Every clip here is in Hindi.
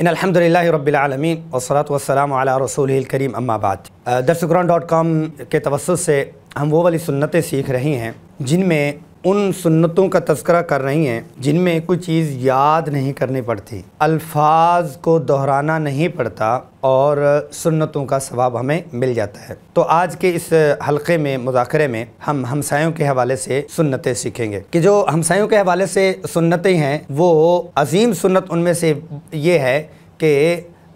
इन अलहमदिल्ला रबालमीन वसलम अल रसूल करीम अम्माबाद दरसकुरान डॉट कॉम के तवसत से हम वो वाली सुन्नतें सीख रही हैं जिनमें उन सुन्नतों का तस्करा कर रही हैं जिनमें कोई चीज़ याद नहीं करनी पड़ती अल्फाज को दोहराना नहीं पड़ता और सुन्नतों का सवाब हमें मिल जाता है तो आज के इस हलक़े में मुजाकरे में हम हमसायों के हवाले से सुन्नतें सीखेंगे कि जो हमसायों के हवाले से सुन्नतें हैं वो अजीम सुन्नत उनमें से ये है कि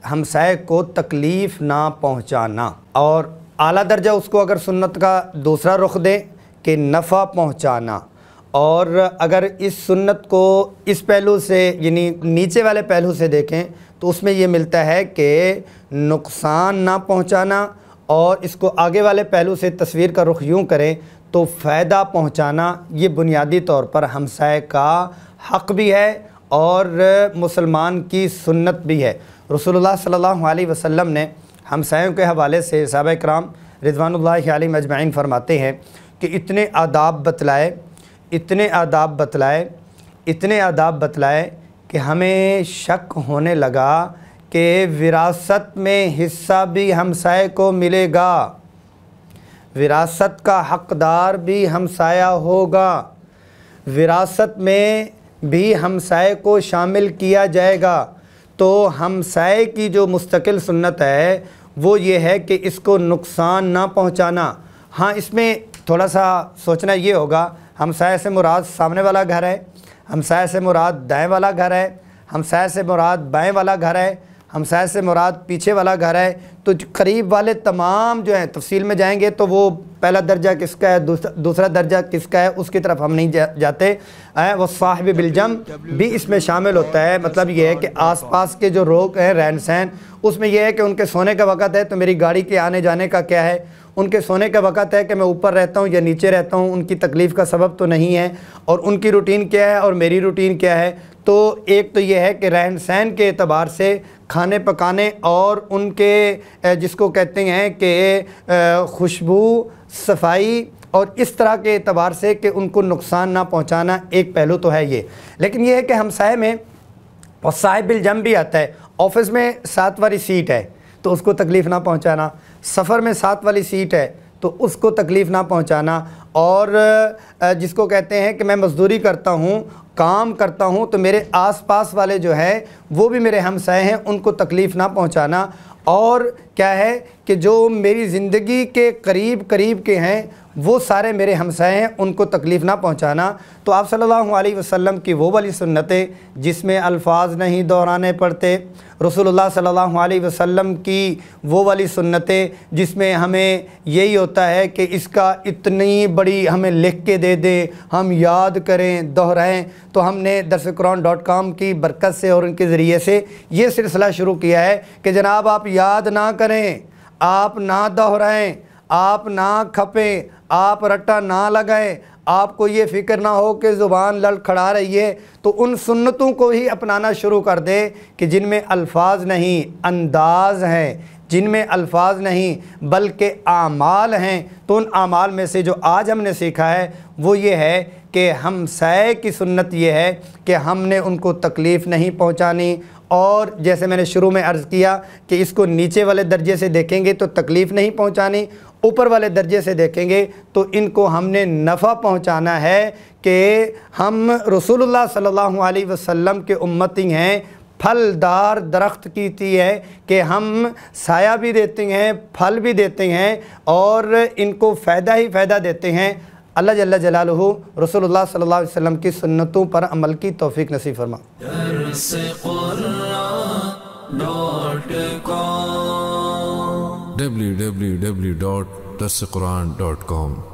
हमसाय को तकलीफ़ ना पहुँचाना और अली दर्जा उसको अगर सुन्नत का दूसरा रुख दे कि नफ़ा पहुँचाना और अगर इस सुन्नत को इस पहलू से यानी नीचे वाले पहलू से देखें तो उसमें ये मिलता है कि नुकसान ना पहुंचाना और इसको आगे वाले पहलू से तस्वीर का रुख यूँ करें तो फ़ायदा पहुंचाना ये बुनियादी तौर पर हमसाय का हक़ भी है और मुसलमान की सुन्नत भी है रसोल्ला सल्ला वसम ने हमसायों के हवाले से सब कराम रिजवानल्ला आलिम फरमाते हैं कि इतने आदाब बतलाए इतने आदाब बतलाए इतने आदाब बतलाए कि हमें शक होने लगा कि विरासत में हिस्सा भी हमसाए को मिलेगा विरासत का हकदार भी हमसाया होगा विरासत में भी हमसाए को शामिल किया जाएगा तो हमसाए की जो मुस्तकिल सुन्नत है वो ये है कि इसको नुकसान ना पहुंचाना हाँ इसमें थोड़ा सा सोचना ये होगा हमसाय से मुराद सामने वाला घर है हमसाय से मुराद दाएँ वाला घर है हमसाय से मुराद बाएँ वाला घर है हमसाय से मुराद पीछे वाला घर है तो करीब वाले तमाम जो हैं तफसील में जाएंगे तो वो पहला दर्जा किसका है दूसरा, दूसरा दर्जा किसका है उसकी तरफ हम नहीं जा, जाते हैं वो साहब बिलजम भी इसमें शामिल होता है मतलब ये है कि आसपास के जो रोग हैं रहन सहन उसमें यह है कि उनके सोने का वक़्त है तो मेरी गाड़ी के आने जाने का क्या है उनके सोने का वक़्त है कि मैं ऊपर रहता हूँ या नीचे रहता हूँ उनकी तकलीफ़ का सबब तो नहीं है और उनकी रूटीन क्या है और मेरी रूटीन क्या है तो एक तो ये है कि रहन सहन के अतबार से खाने पकाने और उनके जिसको कहते हैं कि खुशबू सफाई और इस तरह के अतबार से कि उनको नुकसान ना पहुंचाना एक पहलू तो है ये लेकिन ये है कि हमसाए में और साहिब जम भी आता है ऑफिस में सात वाली सीट है तो उसको तकलीफ़ ना पहुंचाना सफ़र में सात वाली सीट है तो उसको तकलीफ़ ना पहुंचाना और जिसको कहते हैं कि मैं मज़दूरी करता हूँ काम करता हूँ तो मेरे आसपास वाले जो है वो भी मेरे हमसाए हैं उनको तकलीफ़ ना पहुँचाना और क्या है कि जो मेरी ज़िंदगी के करीब करीब के हैं वो सारे मेरे हमसाए हैं उनको तकलीफ़ ना पहुंचाना तो आप सल्लल्लाहु अलैहि वसल्लम की वो वाली सुन्नतें जिसमें अल्फाज नहीं दोहराने पड़ते रसूलुल्लाह सल्लल्लाहु अलैहि वसल्लम की वो वाली सुन्नतें जिसमें हमें यही होता है कि इसका इतनी बड़ी हमें लिख के दे दे हम याद करें दोहराएं तो हमने दरस कुरान डॉट कॉम की बरकत से और उनके ज़रिए से ये सिलसिला शुरू किया है कि जनाब आप याद ना करें आप ना दोहराएं आप ना खपें आप रट्टा ना लगाएं आपको ये फ़िक्र ना हो कि ज़ुबान लड़खड़ा रही है तो उन सुन्नतों को ही अपनाना शुरू कर दे कि जिनमें अल्फाज नहीं अंदाज हैं जिनमें अल्फाज नहीं बल्कि आमाल हैं तो उन आमाल में से जो आज हमने सीखा है वो ये है कि हम सय की सुन्नत ये है कि हमने उनको तकलीफ़ नहीं पहुँचानी और जैसे मैंने शुरू में अर्ज़ किया कि इसको नीचे वाले दर्जे से देखेंगे तो तकलीफ़ नहीं पहुंचानी ऊपर वाले दर्जे से देखेंगे तो इनको हमने नफ़ा पहुंचाना है कि हम रसूलुल्लाह सल्लल्लाहु अलैहि वसल्लम के उम्मती हैं फलदार दरख्त की थी है कि हम साया भी देते हैं फल भी देते हैं और इनको फ़ायदा ही फ़ायदा देते हैं अल्लाह जल्ला जलालहू रसूलुल्लाह सल्लल्लाहु अलैहि वसल्लम की सुन्नतों पर अमल की तौफीक नसीब फरमा www.dasquran.com